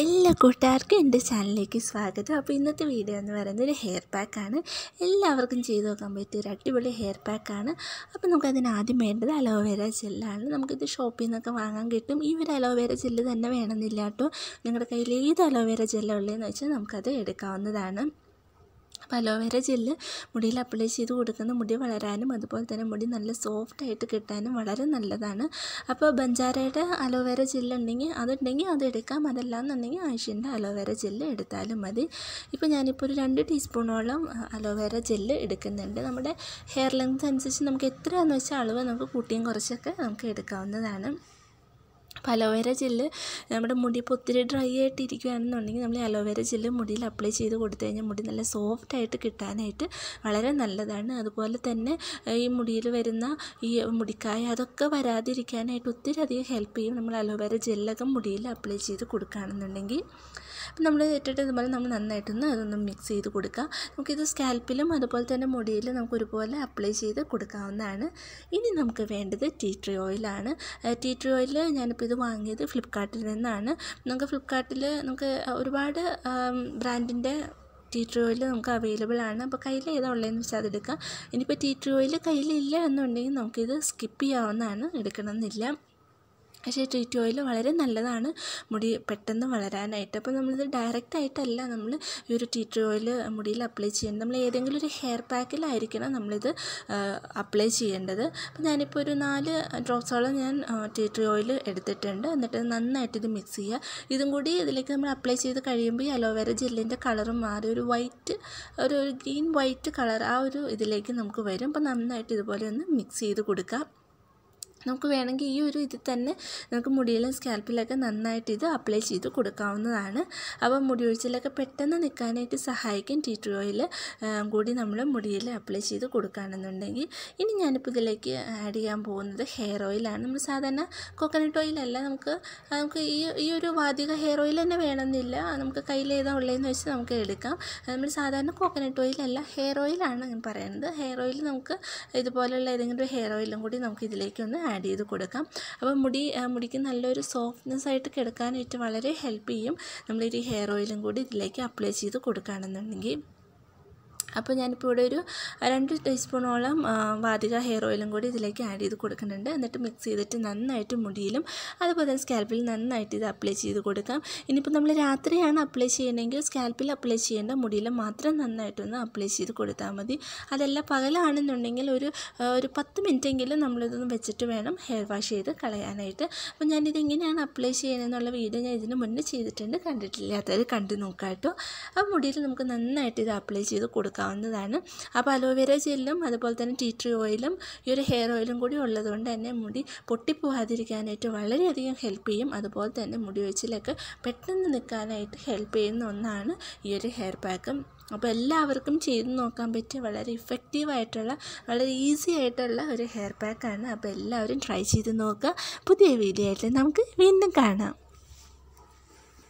എല്ലാ കൂട്ടുകാർക്കും എൻ്റെ ചാനലിലേക്ക് സ്വാഗതം അപ്പോൾ ഇന്നത്തെ വീഡിയോ എന്ന് പറയുന്നത് ഒരു ഹെയർ പാക്കാണ് എല്ലാവർക്കും ചെയ്തു നോക്കാൻ പറ്റിയ ഒരു അടിപൊളി ഹെയർ പാക്കാണ് അപ്പോൾ നമുക്കതിന് ആദ്യം വേണ്ടത് അലോവേര ജെല്ലാണ് നമുക്കിത് ഷോപ്പിൽ നിന്നൊക്കെ വാങ്ങാൻ കിട്ടും ഈ ഒരു അലോവേര ജെല്ല് തന്നെ വേണമെന്നില്ല കേട്ടോ നിങ്ങളുടെ കയ്യിൽ ഏത് അലോവേര ജെല്ലുള്ളതെന്ന് വെച്ചാൽ നമുക്കത് എടുക്കാവുന്നതാണ് അലോവേര ജെല്ല് മുടിയിൽ അപ്ലൈ ചെയ്ത് കൊടുക്കുന്ന മുടി വളരാനും അതുപോലെ തന്നെ മുടി നല്ല സോഫ്റ്റ് ആയിട്ട് കിട്ടാനും വളരെ നല്ലതാണ് അപ്പോൾ ബഞ്ചാരയുടെ അലോവേര ജെല്ലുണ്ടെങ്കിൽ അതുണ്ടെങ്കിൽ അത് എടുക്കാം അതല്ല എന്നുണ്ടെങ്കിൽ അലോവേര ജെല്ല് എടുത്താലും മതി ഇപ്പോൾ ഞാനിപ്പോൾ ഒരു രണ്ട് ടീസ്പൂണോളം അലോവേര ജെല്ല് എടുക്കുന്നുണ്ട് നമ്മുടെ ഹെയർ ലെങ്ത് അനുസരിച്ച് നമുക്ക് എത്രയാണെന്ന് വെച്ചാൽ അളവ് നമുക്ക് കൂട്ടിയും കുറച്ചൊക്കെ നമുക്ക് എടുക്കാവുന്നതാണ് അപ്പോൾ അലോവേര ജെല്ല് നമ്മുടെ മുടി ഇപ്പോൾ ഒത്തിരി ഡ്രൈ ആയിട്ട് ഇരിക്കുകയാണെന്നുണ്ടെങ്കിൽ നമ്മൾ അലോവേര ജെല്ല് മുടിയിൽ അപ്ലൈ ചെയ്ത് കൊടുത്തു കഴിഞ്ഞാൽ മുടി നല്ല സോഫ്റ്റ് ആയിട്ട് കിട്ടാനായിട്ട് വളരെ നല്ലതാണ് അതുപോലെ തന്നെ ഈ മുടിയിൽ വരുന്ന ഈ മുടിക്കായ അതൊക്കെ വരാതിരിക്കാനായിട്ട് ഒത്തിരി അധികം ഹെൽപ്പ് ചെയ്യും നമ്മൾ അലോവേര ജെല്ലൊക്കെ മുടിയിൽ അപ്ലൈ ചെയ്ത് കൊടുക്കുകയാണെന്നുണ്ടെങ്കിൽ അപ്പം നമ്മൾ ഇട്ടിട്ട് ഇതുപോലെ നമ്മൾ നന്നായിട്ടൊന്ന് അതൊന്ന് മിക്സ് ചെയ്ത് കൊടുക്കുക നമുക്കിത് സ്കാൽപ്പിലും അതുപോലെ തന്നെ മുടിയിൽ നമുക്ക് ഒരുപോലെ അപ്ലൈ ചെയ്ത് കൊടുക്കാവുന്നതാണ് ഇനി നമുക്ക് വേണ്ടത് ടീ ട്രീ ഓയിലാണ് ടീ ട്രീ ഓയിൽ ഞാനിപ്പോൾ ഇത് വാങ്ങിയത് ഫ്ലിപ്പ്കാർട്ടിൽ നിന്നാണ് നമുക്ക് ഫ്ലിപ്പ്കാർട്ടിൽ നമുക്ക് ഒരുപാട് ബ്രാൻഡിൻ്റെ ടീ ട്രീ ഓയിൽ നമുക്ക് അവൈലബിൾ ആണ് അപ്പോൾ കയ്യിൽ ഏതാ ഉള്ളതെന്ന് വെച്ചാൽ അതെടുക്കാം ഇനിയിപ്പോൾ ടീ ട്രീ ഓയിൽ കയ്യിലില്ല എന്നുണ്ടെങ്കിൽ നമുക്കിത് സ്കിപ്പ് ചെയ്യാവുന്നതാണ് എടുക്കണമെന്നില്ല പക്ഷേ ട്രീറ്റ് ഓയിൽ വളരെ നല്ലതാണ് മുടി പെട്ടെന്ന് വളരാനായിട്ട് അപ്പോൾ നമ്മളിത് ഡയറക്റ്റ് ആയിട്ടല്ല നമ്മൾ ഈ ഒരു ട്രീറ്റ് ഓയിൽ മുടിയിൽ അപ്ലൈ ചെയ്യേണ്ടത് നമ്മൾ ഏതെങ്കിലും ഒരു ഹെയർ പാക്കിലായിരിക്കണം നമ്മളിത് അപ്ലൈ ചെയ്യേണ്ടത് അപ്പോൾ ഞാനിപ്പോൾ ഒരു നാല് ഡ്രോപ്സോളം ഞാൻ ട്രീറ്റ് ഓയിൽ എടുത്തിട്ടുണ്ട് എന്നിട്ട് നന്നായിട്ട് ഇത് മിക്സ് ചെയ്യുക ഇതും കൂടി ഇതിലേക്ക് നമ്മൾ അപ്ലൈ ചെയ്ത് കഴിയുമ്പോൾ ഈ അലോവേര ജെല്ലിൻ്റെ കളറും മാറി ഒരു വൈറ്റ് ഒരു ഗ്രീൻ വൈറ്റ് കളർ ആ ഒരു ഇതിലേക്ക് നമുക്ക് വരും അപ്പോൾ നന്നായിട്ട് ഇതുപോലെ ഒന്ന് മിക്സ് ചെയ്ത് കൊടുക്കാം നമുക്ക് വേണമെങ്കിൽ ഈ ഒരു ഇത് തന്നെ നമുക്ക് മുടിയിലും സ്കാൽപ്പിലൊക്കെ നന്നായിട്ട് ഇത് അപ്ലൈ ചെയ്ത് കൊടുക്കാവുന്നതാണ് അപ്പോൾ മുടിയൊഴിച്ചിലൊക്കെ പെട്ടെന്ന് നിൽക്കാനായിട്ട് സഹായിക്കും ടീ ട്രീ ഓയിൽ കൂടി നമ്മൾ മുടിയിൽ അപ്ലൈ ചെയ്ത് കൊടുക്കുകയാണെന്നുണ്ടെങ്കിൽ ഇനി ഞാനിപ്പോൾ ഇതിലേക്ക് ആഡ് ചെയ്യാൻ പോകുന്നത് ഹെയർ ഓയിലാണ് നമ്മൾ സാധാരണ കോക്കനട്ട് ഓയിലല്ല നമുക്ക് നമുക്ക് ഈ ഈ ഒരു വാതിക ഹെയർ ഓയിൽ തന്നെ വേണമെന്നില്ല നമുക്ക് കയ്യിൽ ഏതാ ഉള്ളതെന്ന് വെച്ച് നമുക്ക് എടുക്കാം നമ്മൾ സാധാരണ കോക്കനട്ട് ഓയിലല്ല ഹെയർ ഓയിലാണ് ഞാൻ പറയുന്നത് ഹെയർ ഓയിൽ നമുക്ക് ഇതുപോലെയുള്ള ഏതെങ്കിലും ഒരു ഹെയർ ഓയിലും കൂടി നമുക്ക് ഇതിലേക്ക് ഒന്ന് ആഡ് ചെയ്ത് കൊടുക്കാം അപ്പോൾ മുടി മുടിക്ക് നല്ലൊരു സോഫ്റ്റ്നെസ് ആയിട്ട് കിടക്കാനായിട്ട് വളരെ ഹെൽപ്പ് ചെയ്യും നമ്മളൊരു ഹെയർ ഓയിലും കൂടി ഇതിലേക്ക് അപ്ലൈ ചെയ്ത് കൊടുക്കുകയാണെന്നുണ്ടെങ്കിൽ അപ്പോൾ ഞാനിപ്പോൾ ഇവിടെ ഒരു രണ്ട് ടീസ്പൂണോളം വാതിക ഹെയർ ഓയിലും കൂടി ഇതിലേക്ക് ആഡ് ചെയ്ത് കൊടുക്കുന്നുണ്ട് എന്നിട്ട് മിക്സ് ചെയ്തിട്ട് നന്നായിട്ട് മുടിയിലും അതുപോലെ തന്നെ സ്കാൽപ്പിൽ നന്നായിട്ട് ഇത് അപ്ലൈ ചെയ്ത് കൊടുക്കാം ഇനിയിപ്പോൾ നമ്മൾ രാത്രിയാണ് അപ്ലൈ ചെയ്യണമെങ്കിൽ സ്കാൽപ്പിൽ അപ്ലൈ ചെയ്യേണ്ട മുടിയിൽ മാത്രം നന്നായിട്ടൊന്ന് അപ്ലൈ ചെയ്ത് കൊടുത്താൽ മതി അതല്ല പകലാണെന്നുണ്ടെങ്കിൽ ഒരു ഒരു പത്ത് മിനിറ്റെങ്കിലും നമ്മളിതൊന്ന് വെച്ചിട്ട് വേണം ഹെയർ വാഷ് ചെയ്ത് കളയാനായിട്ട് അപ്പോൾ ഞാനിത് എങ്ങനെയാണ് അപ്ലൈ ചെയ്യണമെന്നുള്ള വീഡിയോ ഞാൻ ഇതിന് മുന്നേ ചെയ്തിട്ടുണ്ട് കണ്ടിട്ടില്ലാത്തവർ കണ്ടു നോക്കാം കേട്ടോ ആ മുടിയിൽ നമുക്ക് നന്നായിട്ട് ഇത് അപ്ലൈ ചെയ്ത് കൊടുക്കാം ചേർക്കാവുന്നതാണ് അപ്പോൾ അലോവേര ജെല്ലും അതുപോലെ തന്നെ ടീ ട്രീ ഓയിലും ഈ ഒരു ഹെയർ ഓയിലും കൂടി ഉള്ളതുകൊണ്ട് തന്നെ മുടി പൊട്ടിപ്പോവാതിരിക്കാനായിട്ട് വളരെയധികം ഹെൽപ്പ് ചെയ്യും അതുപോലെ തന്നെ മുടി ഒഴിച്ചിലൊക്കെ പെട്ടെന്ന് നിൽക്കാനായിട്ട് ഹെൽപ്പ് ചെയ്യുന്ന ഒന്നാണ് ഈ ഒരു ഹെയർ പാക്കും അപ്പോൾ എല്ലാവർക്കും ചെയ്ത് നോക്കാൻ പറ്റിയ വളരെ ഇഫക്റ്റീവായിട്ടുള്ള വളരെ ഈസി ആയിട്ടുള്ള ഒരു ഹെയർ പാക്കാണ് അപ്പോൾ എല്ലാവരും ട്രൈ ചെയ്ത് നോക്കുക പുതിയ വീഡിയോ ആയിട്ട് നമുക്ക് വീണ്ടും കാണാം